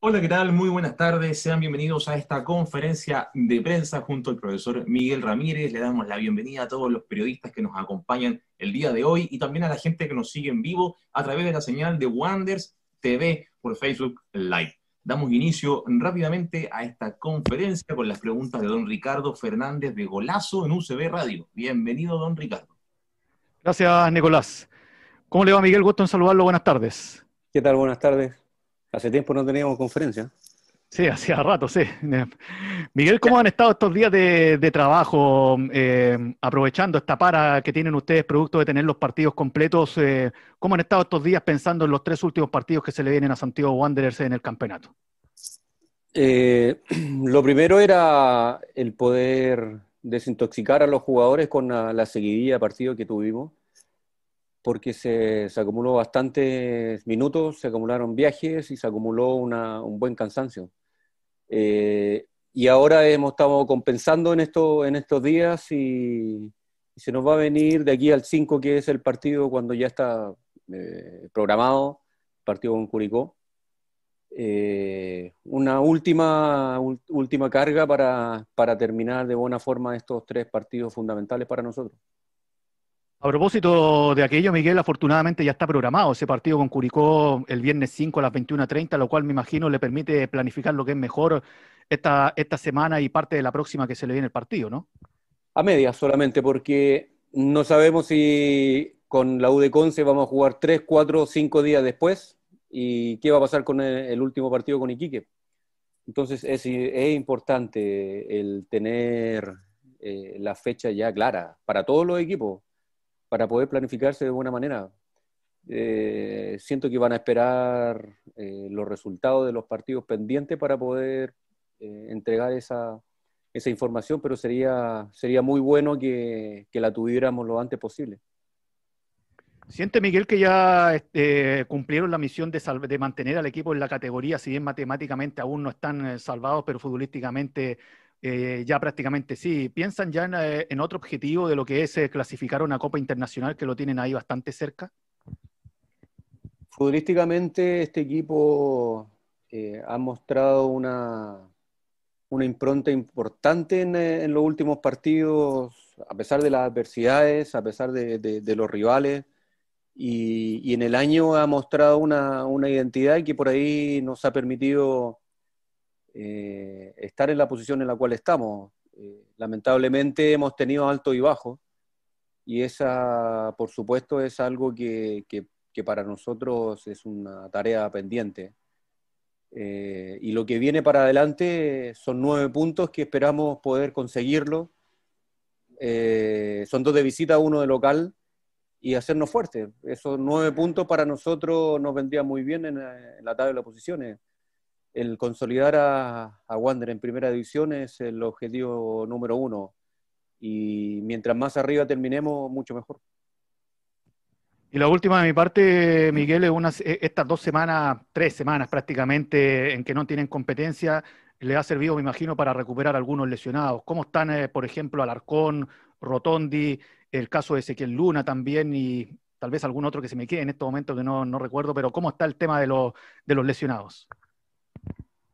Hola, ¿qué tal? Muy buenas tardes. Sean bienvenidos a esta conferencia de prensa junto al profesor Miguel Ramírez. Le damos la bienvenida a todos los periodistas que nos acompañan el día de hoy y también a la gente que nos sigue en vivo a través de la señal de Wonders TV por Facebook Live. Damos inicio rápidamente a esta conferencia con las preguntas de don Ricardo Fernández de Golazo en UCB Radio. Bienvenido, don Ricardo. Gracias, Nicolás. ¿Cómo le va, Miguel? Gusto en saludarlo. Buenas tardes. ¿Qué tal? Buenas tardes. Hace tiempo no teníamos conferencia. Sí, hacía rato, sí. Miguel, ¿cómo han estado estos días de, trabajo, eh, aprovechando esta para que tienen ustedes, producto de tener los partidos completos? Eh, ¿Cómo han estado estos días pensando en los tres últimos partidos que se le vienen a Santiago Wanderers en el campeonato? Eh, lo primero era el poder desintoxicar a los jugadores con la, seguidilla de partidos que tuvimos porque se, acumuló bastantes minutos, se acumularon viajes y se acumuló una, un buen cansancio. Eh, y ahora hemos estado compensando en, en estos días y, se nos va a venir de aquí al 5, que es el partido cuando ya está eh, programado, partido con Curicó. Eh, una última, última carga para, para terminar de buena forma estos tres partidos fundamentales para nosotros. A propósito de aquello, Miguel, afortunadamente ya está programado ese partido con Curicó el viernes 5 a las 21.30, lo cual me imagino le permite planificar lo que es mejor esta, esta semana y parte de la próxima que se le viene el partido, ¿no? A media solamente, porque no sabemos si con la U de Conce vamos a jugar 3, 4, 5 días después y qué va a pasar con el último partido con Iquique. Entonces es, importante el tener eh, la fecha ya clara para todos los equipos, para poder planificarse de buena manera. Eh, siento que van a esperar eh, los resultados de los partidos pendientes para poder eh, entregar esa, información, pero sería, sería muy bueno que, la tuviéramos lo antes posible. ¿Siente, Miguel, que ya este, cumplieron la misión de, de mantener al equipo en la categoría, si bien matemáticamente aún no están salvados, pero futbolísticamente eh, ya prácticamente sí. ¿Piensan ya eh, en, otro objetivo de lo que es clasificar eh, clasificar una Copa Internacional que lo tienen ahí bastante cerca? Futurísticamente, este equipo ha mostrado una, una impronta importante en, los últimos partidos, a pesar de las adversidades, a pesar de, los rivales. Y, en el año ha mostrado una, una identidad que por ahí nos ha permitido eh, estar en la posición en la cual estamos. Eh, lamentablemente hemos tenido alto y bajo y esa, por supuesto, es algo que, para nosotros es una tarea pendiente. Eh, y lo que viene para adelante son nueve puntos que esperamos poder conseguirlo. son dos de visita, uno de local y hacernos fuertes. Esos nueve puntos para nosotros nos vendrían muy bien en, la tabla de posiciones el consolidar a, Wander en primera división es el objetivo número uno. Y mientras más arriba terminemos, mucho mejor. Y la última de mi parte, Miguel, es e, estas dos semanas, tres semanas prácticamente, en que no tienen competencia, le ha servido, me imagino, para recuperar algunos lesionados. ¿Cómo están, eh, por ejemplo, Alarcón, Rotondi, el caso de Ezequiel Luna también y tal vez algún otro que se me quede en este momento que no, recuerdo, pero cómo está el tema de los lesionados?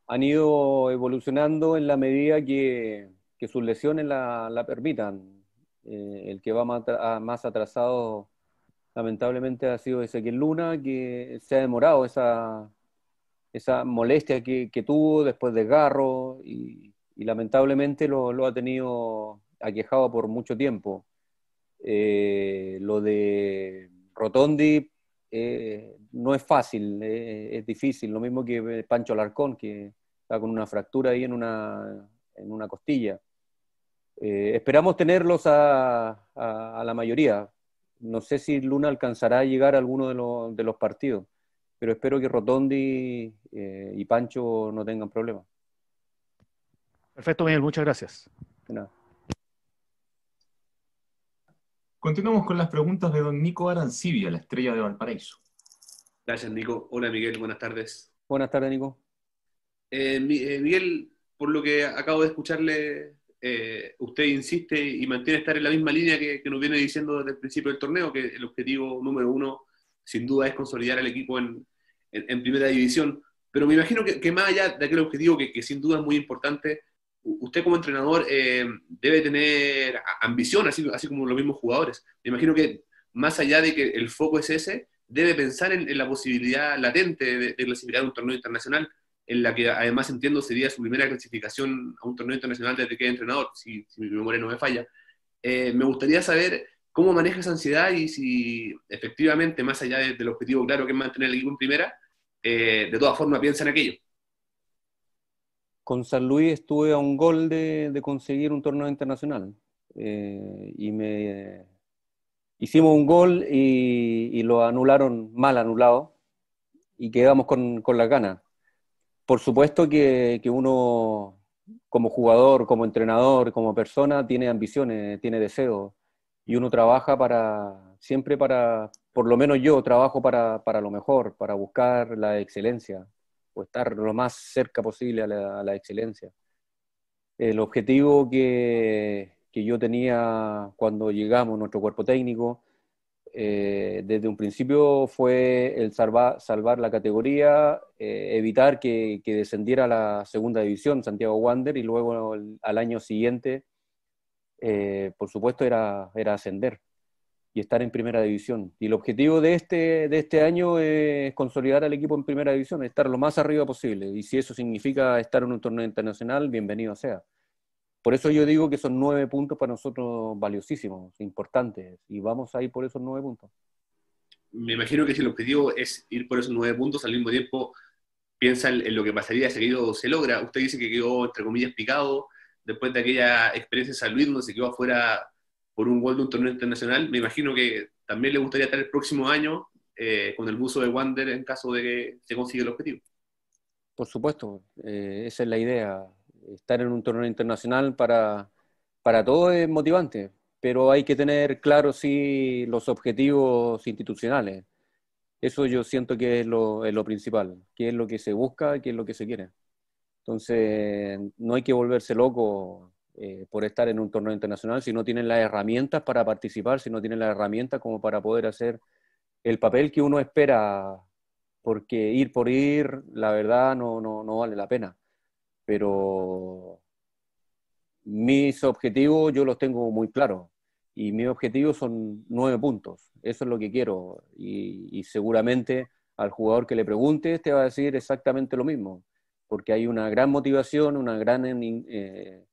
han ido evolucionando en la medida que, que sus lesiones la, permitan. Eh, el que va ah, más, atrasado, lamentablemente, ha sido Ezequiel Luna, que se ha demorado esa, esa molestia que, que tuvo después de Garro y, lamentablemente lo, lo, ha tenido aquejado por mucho tiempo. Eh, lo de Rotondi eh, no es fácil, eh, es difícil. Lo mismo que Pancho Alarcón, que está con una fractura ahí en una, en una costilla. Eh, esperamos tenerlos a, la mayoría. No sé si Luna alcanzará a llegar a alguno de, los, de los partidos, pero espero que Rotondi y Pancho no tengan problemas. Perfecto, Miguel, muchas gracias. Continuamos con las preguntas de don Nico Arancibia, la estrella de Valparaíso. Gracias, Nico. Hola, Miguel. Buenas tardes. Buenas tardes, Nico. Eh, eh, Miguel, por lo que acabo de escucharle, eh, usted insiste y mantiene estar en la misma línea que, nos viene diciendo desde el principio del torneo, que el objetivo número uno, sin duda, es consolidar al equipo en, primera división. Pero me imagino que, más allá de aquel objetivo, que sin duda es muy importante, usted como entrenador eh, debe tener ambición, así, así como los mismos jugadores. Me imagino que más allá de que el foco es ese, debe pensar en, la posibilidad latente de, de, clasificar un torneo internacional, en la que además entiendo sería su primera clasificación a un torneo internacional desde que es entrenador, si, mi memoria no me falla. Eh, me gustaría saber cómo maneja esa ansiedad y si efectivamente, más allá del objetivo claro que es mantener el equipo en primera, eh, de todas formas piensa en aquello con San Luis estuve a un gol de, conseguir un torneo internacional. Eh, y me hicimos un gol y, lo anularon mal anulado y quedamos con, con las ganas. Por supuesto que, uno como jugador, como entrenador, como persona, tiene ambiciones, tiene deseos y uno trabaja para, siempre para, por lo menos yo trabajo para lo mejor, para buscar la excelencia, o estar lo más cerca posible a la, excelencia. El objetivo que, yo tenía cuando llegamos, nuestro cuerpo técnico, eh, desde un principio fue el salvar la categoría, eh, evitar que, descendiera a la segunda división Santiago Wander y luego al, año siguiente, eh, por supuesto, era, era ascender y estar en primera división. Y el objetivo de este, de este año es consolidar al equipo en primera división, estar lo más arriba posible. Y si eso significa estar en un torneo internacional, bienvenido sea. Por eso yo digo que son nueve puntos para nosotros valiosísimos, importantes, y vamos a ir por esos nueve puntos. Me imagino que si el objetivo es ir por esos nueve puntos, al mismo tiempo piensa en lo que pasaría si aquello se logra. Usted dice que quedó, entre comillas, picado después de aquella experiencia en San Luis, se quedó afuera por un gol de un torneo internacional. Me imagino que también le gustaría estar el próximo año eh, con el buzo de Wander en caso de que se consiga el objetivo. Por supuesto, eh, esa es la idea. Estar en un torneo internacional para, para todo es motivante, pero hay que tener claros sí los objetivos institucionales. Eso yo siento que es lo, lo principal, qué es lo que se busca, qué es lo que se quiere. Entonces, no hay que volverse loco eh, por estar en un torneo internacional, si no tienen las herramientas para participar, si no tienen las herramientas como para poder hacer el papel que uno espera, porque ir por ir, la verdad, no, no, no vale la pena. Pero mis objetivos yo los tengo muy claros y mis objetivos son nueve puntos. Eso es lo que quiero. Y, seguramente al jugador que le pregunte te va a decir exactamente lo mismo, porque hay una gran motivación, una gran eh,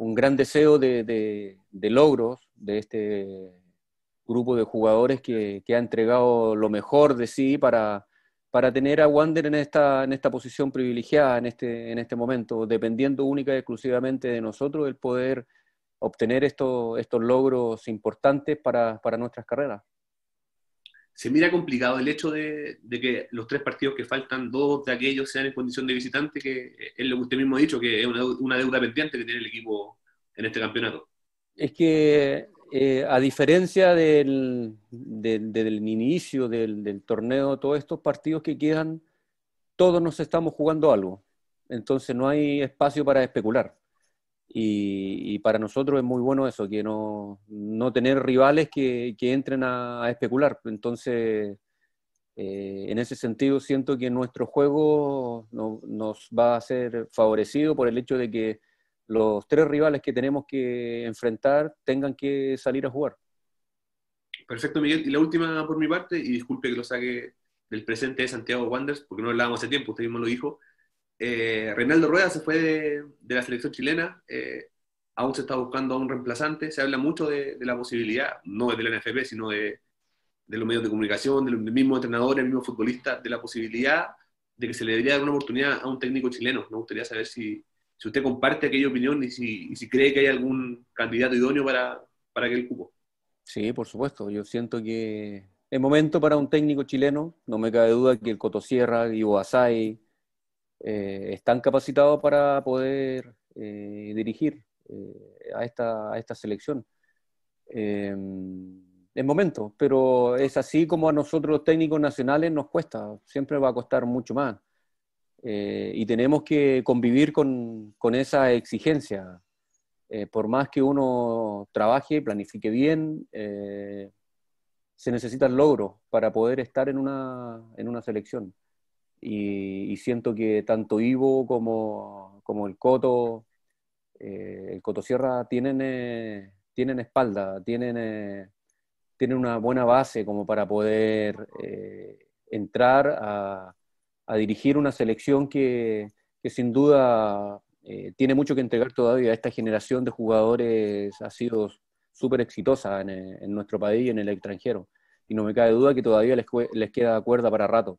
un gran deseo de, logros de este grupo de jugadores que, que ha entregado lo mejor de sí para, para tener a Wander en esta, en esta posición privilegiada en este, en este momento, dependiendo única y exclusivamente de nosotros el poder obtener estos, estos logros importantes para, para nuestras carreras se mira complicado el hecho de, que los tres partidos que faltan, dos de aquellos sean en condición de visitante, que es lo que usted mismo ha dicho, que es una, deuda pendiente que tiene el equipo en este campeonato. Es que eh, a diferencia del, inicio del, torneo, todos estos partidos que quedan, todos nos estamos jugando algo. Entonces no hay espacio para especular. Y, para nosotros es muy bueno eso, que no, tener rivales que, entren a, especular. Entonces, eh, en ese sentido, siento que nuestro juego nos va a ser favorecido por el hecho de que los tres rivales que tenemos que enfrentar tengan que salir a jugar. Perfecto, Miguel. Y la última por mi parte, y disculpe que lo saque del presente de Santiago Wanderers, porque no hablábamos hace tiempo, usted mismo lo dijo. Eh, Reinaldo Rueda se fue de, la selección chilena, eh, aún se está buscando a un reemplazante, se habla mucho de, la posibilidad, no de la NFP, sino de, de, los medios de comunicación, del mismo entrenador, entrenadores, mismo futbolista, de la posibilidad de que se le debería dar una oportunidad a un técnico chileno. Me gustaría saber si, usted comparte aquella opinión y si, cree que hay algún candidato idóneo para, aquel cubo Sí, por supuesto, yo siento que es momento para un técnico chileno, no me cabe duda que el Cotosierra, y Asai, eh, están capacitados para poder eh, dirigir eh, a, esta, a esta selección. en em, momento pero es así como a nosotros técnicos nacionales nos cuesta, siempre va a costar mucho más. y tenemos que convivir con, esa exigencia. por más que uno trabaje, planifique bien, se necesitan logros para poder estar en una, en una selección. Y, siento que tanto Ivo como, el Coto, eh, el Coto Sierra, tienen, eh, espalda, eh, tienen, una buena base como para poder entrar a, dirigir una selección que, sin duda tiene mucho que entregar todavía. Esta generación de jugadores ha sido súper exitosa en, nuestro país y en el extranjero. Y no me cabe duda que todavía les, les queda cuerda para rato.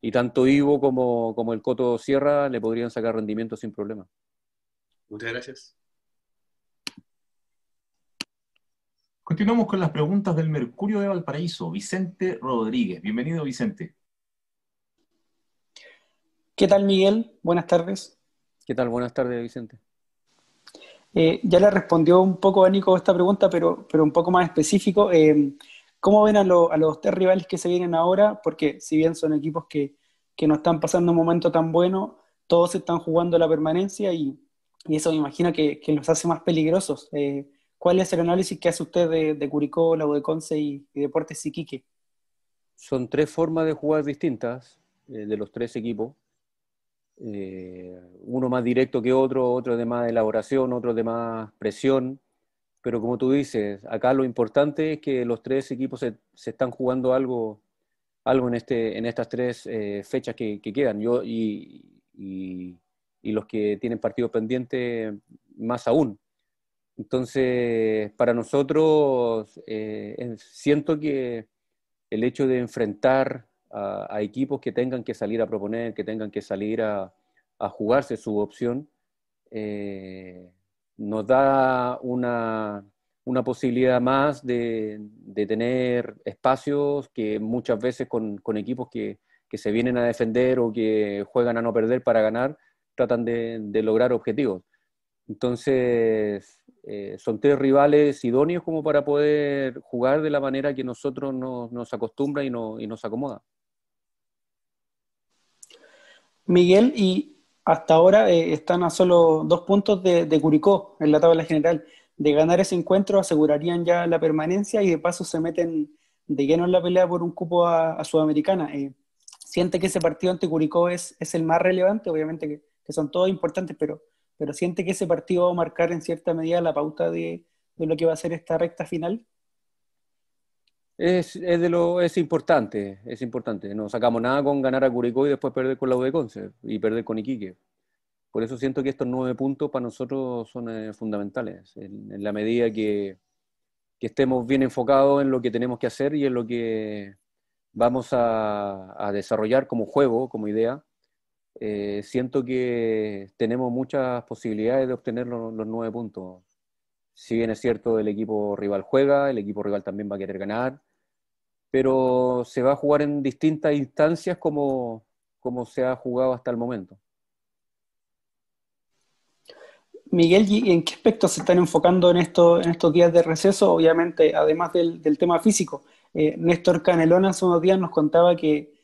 Y tanto Ivo como, el Coto Sierra le podrían sacar rendimiento sin problema. Muchas gracias. Continuamos con las preguntas del Mercurio de Valparaíso, Vicente Rodríguez. Bienvenido, Vicente. ¿Qué tal, Miguel? Buenas tardes. ¿Qué tal? Buenas tardes, Vicente. Eh, ya le respondió un poco a Nico esta pregunta, pero, pero un poco más específico. Eh, ¿Cómo ven a, los tres rivales que se vienen ahora? Porque si bien son equipos que, no están pasando un momento tan bueno, todos están jugando la permanencia y, eso me imagino que, los hace más peligrosos. Eh, ¿Cuál es el análisis que hace usted de, de Curicó, la de Conce y, Deportes Iquique? Son tres formas de jugar distintas eh, de los tres equipos. Eh, uno más directo que otro, otro de más elaboración, otro de más presión, pero como tú dices, acá lo importante es que los tres equipos se, están jugando algo, algo en, este, en estas tres eh, fechas que, quedan. Yo y, los que tienen partido pendiente más aún. Entonces, para nosotros, eh, siento que el hecho de enfrentar a, equipos que tengan que salir a proponer, que tengan que salir a, jugarse su opción, eh, nos da una, posibilidad más de, de, tener espacios que muchas veces con, equipos que, se vienen a defender o que juegan a no perder para ganar, tratan de, lograr objetivos. Entonces, eh, son tres rivales idóneos como para poder jugar de la manera que nosotros nos, acostumbra y, y nos acomoda. Miguel, y hasta ahora eh, están a solo dos puntos de, Curicó en la tabla general. De ganar ese encuentro asegurarían ya la permanencia y de paso se meten de lleno en la pelea por un cupo a, Sudamericana. Eh, ¿Siente que ese partido ante Curicó es, el más relevante? Obviamente que, son todos importantes, pero, pero ¿siente que ese partido va a marcar en cierta medida la pauta de lo que va a ser esta recta final? Es, es, de lo, es importante, es importante. No sacamos nada con ganar a Curicó y después perder con la U de y perder con Iquique. Por eso siento que estos nueve puntos para nosotros son eh, fundamentales, en, la medida que, que, estemos bien enfocados en lo que tenemos que hacer y en lo que vamos a, a desarrollar como juego, como idea. Eh, siento que tenemos muchas posibilidades de obtener los, los nueve puntos. Si bien es cierto, el equipo rival juega, el equipo rival también va a querer ganar, pero se va a jugar en distintas instancias como, se ha jugado hasta el momento. Miguel, en qué aspectos se están enfocando en, en estos días de receso? Obviamente, además del, tema físico. Eh, Néstor Canelona hace unos días nos contaba que,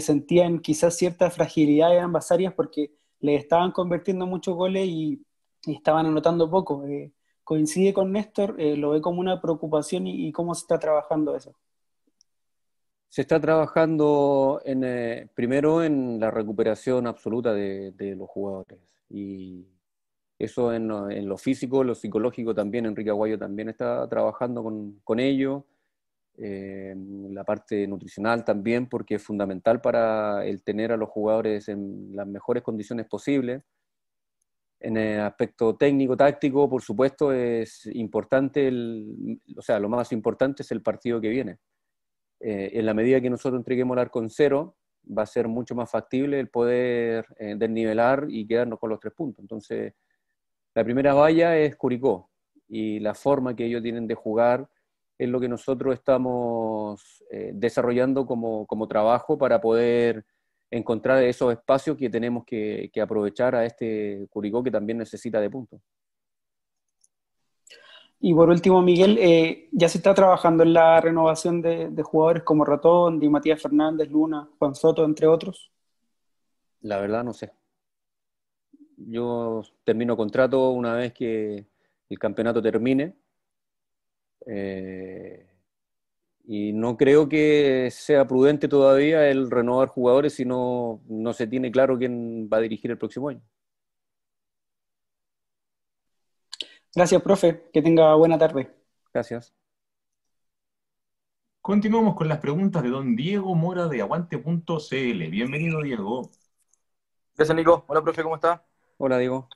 sentían quizás cierta fragilidad en ambas áreas porque le estaban convirtiendo muchos goles y, estaban anotando poco. Eh, ¿Coincide con Néstor? Eh, ¿Lo ve como una preocupación y cómo se está trabajando eso? Se está trabajando en, eh, primero en la recuperación absoluta de, los jugadores. Y eso en, lo físico, lo psicológico también, Enrique Aguayo también está trabajando con, ello. Eh, la parte nutricional también, porque es fundamental para el tener a los jugadores en las mejores condiciones posibles. En el eh, aspecto técnico, táctico, por supuesto, es importante, o sea, lo más importante es el partido que viene eh, en la medida que nosotros entreguemos el arco cero, va a ser mucho más factible el poder eh, desnivelar y quedarnos con los tres puntos. Entonces, la primera valla es Curicó y la forma que ellos tienen de jugar es lo que nosotros estamos eh, desarrollando como, trabajo para poder encontrar esos espacios que tenemos que aprovechar a este Curicó que también necesita de puntos. Y por último, Miguel, eh, ya se está trabajando en la renovación de, jugadores como Ratón, Di Matías Fernández, Luna, Juan Soto, entre otros. La verdad no sé. Yo termino contrato una vez que el campeonato termine. Eh, y no creo que sea prudente todavía el renovar jugadores si no se tiene claro quién va a dirigir el próximo año. Gracias, profe. Que tenga buena tarde. Gracias. Continuamos con las preguntas de don Diego Mora de aguante.cl. Bienvenido, Diego. Gracias, Nico. Hola, profe, ¿cómo está? Hola, Diego.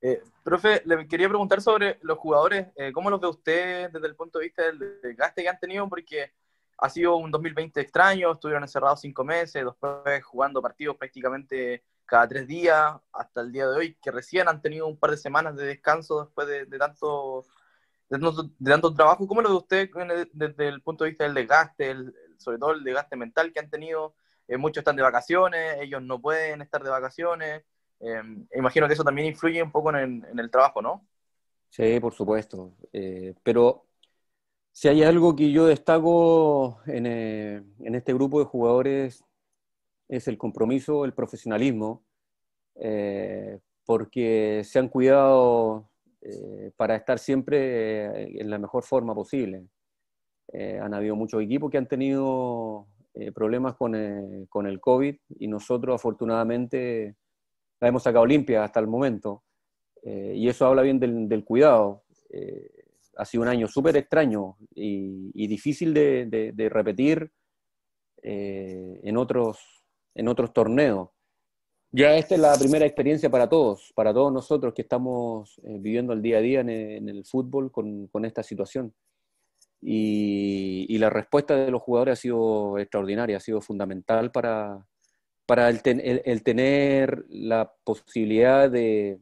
Eh, profe, le quería preguntar sobre los jugadores. Eh, ¿Cómo los ve usted desde el punto de vista del desgaste que han tenido? Porque ha sido un 2020 extraño, estuvieron encerrados cinco meses, dos meses jugando partidos prácticamente cada tres días hasta el día de hoy, que recién han tenido un par de semanas de descanso después de, tanto, de, tanto trabajo. ¿Cómo lo ve usted eh, desde el punto de vista del desgaste, sobre todo el desgaste mental que han tenido? Eh, muchos están de vacaciones, ellos no pueden estar de vacaciones. Em, e imagino que eso también influye un poco en, el, trabajo, ¿no? Sí, por supuesto. Eh, pero si hay algo que yo destaco en, en este grupo de jugadores es el compromiso, el profesionalismo, eh, porque se han cuidado eh, para estar siempre eh, en la mejor forma posible. han habido muchos equipos que han tenido problemas con, el COVID y nosotros afortunadamente la hemos sacado limpia hasta el momento. y eso habla bien del, cuidado. ha sido un año súper extraño y, difícil de, de repetir en otros en otros torneos. Ya esta es la primera experiencia para todos, para todos nosotros que estamos eh, viviendo el día a día en e, el, fútbol con, esta situación. Y, la respuesta de los jugadores ha sido extraordinaria, ha sido fundamental para, para el, tener la posibilidad de,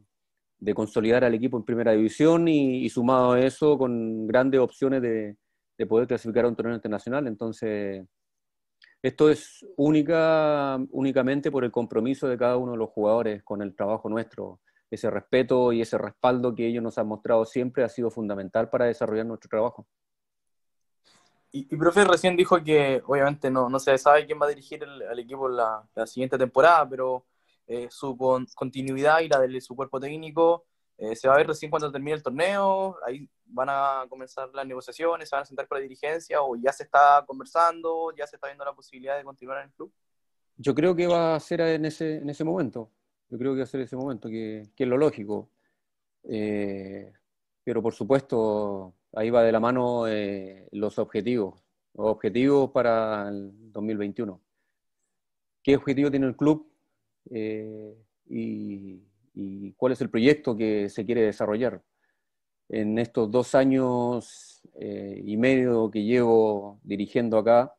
consolidar al equipo en primera división y, sumado a eso con grandes opciones de, de poder clasificar a un torneo internacional. Entonces, esto es única, únicamente por el compromiso de cada uno de los jugadores con el trabajo nuestro. Ese respeto y ese respaldo que ellos nos han mostrado siempre ha sido fundamental para desarrollar nuestro trabajo. Y, y profe, recién dijo que obviamente no, no se sabe quién va a dirigir al equipo la, la, siguiente temporada, pero eh, su continuidad y la de su cuerpo técnico eh, se va a ver recién cuando termine el torneo, ahí van a comenzar las negociaciones, se van a sentar con la dirigencia o ya se está conversando, ya se está viendo la posibilidad de continuar en el club. Yo creo que va a ser en ese, en ese momento, yo creo que va a ser ese momento, que, que es lo lógico. Eh, pero por supuesto, ahí va de la mano eh, los objetivos, los objetivos para el 2021. ¿Qué objetivo tiene el club? y y cuál es el proyecto que se quiere desarrollar. En estos dos años eh, y medio que llevo dirigiendo acá,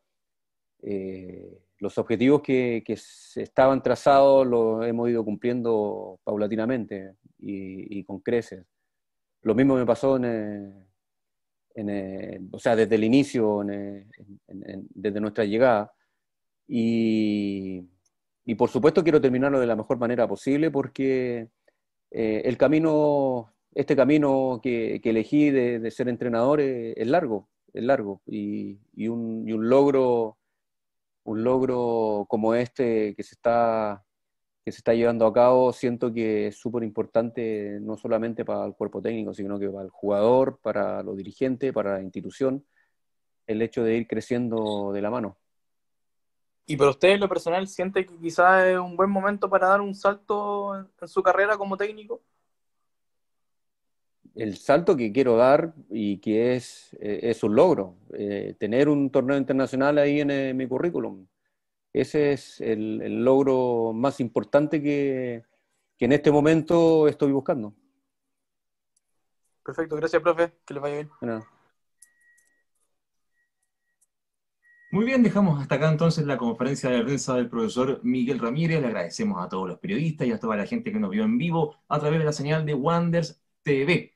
eh, los objetivos que, que, estaban trazados los hemos ido cumpliendo paulatinamente y, con creces. Lo mismo me pasó en, eh, o sea, desde el inicio, desde nuestra llegada. Y y por supuesto quiero terminarlo de la mejor manera posible porque eh, el camino, este camino que, elegí de, ser entrenador es, largo, es largo y, un, y un, logro, un logro como este que se está que se está llevando a cabo, siento que es súper importante no solamente para el cuerpo técnico, sino que para el jugador, para los dirigentes, para la institución, el hecho de ir creciendo de la mano. ¿Y para usted lo personal siente que quizás es un buen momento para dar un salto en, su carrera como técnico? el salto que quiero dar y que es, eh, es un logro, eh, tener un torneo internacional ahí en, eh, mi currículum. Ese es el, logro más importante que, en este momento estoy buscando. Perfecto, gracias, profe. Que les vaya bien. Muy bien, dejamos hasta acá entonces la conferencia de prensa del profesor Miguel Ramírez. Le agradecemos a todos los periodistas y a toda la gente que nos vio en vivo a través de la señal de Wonders TV.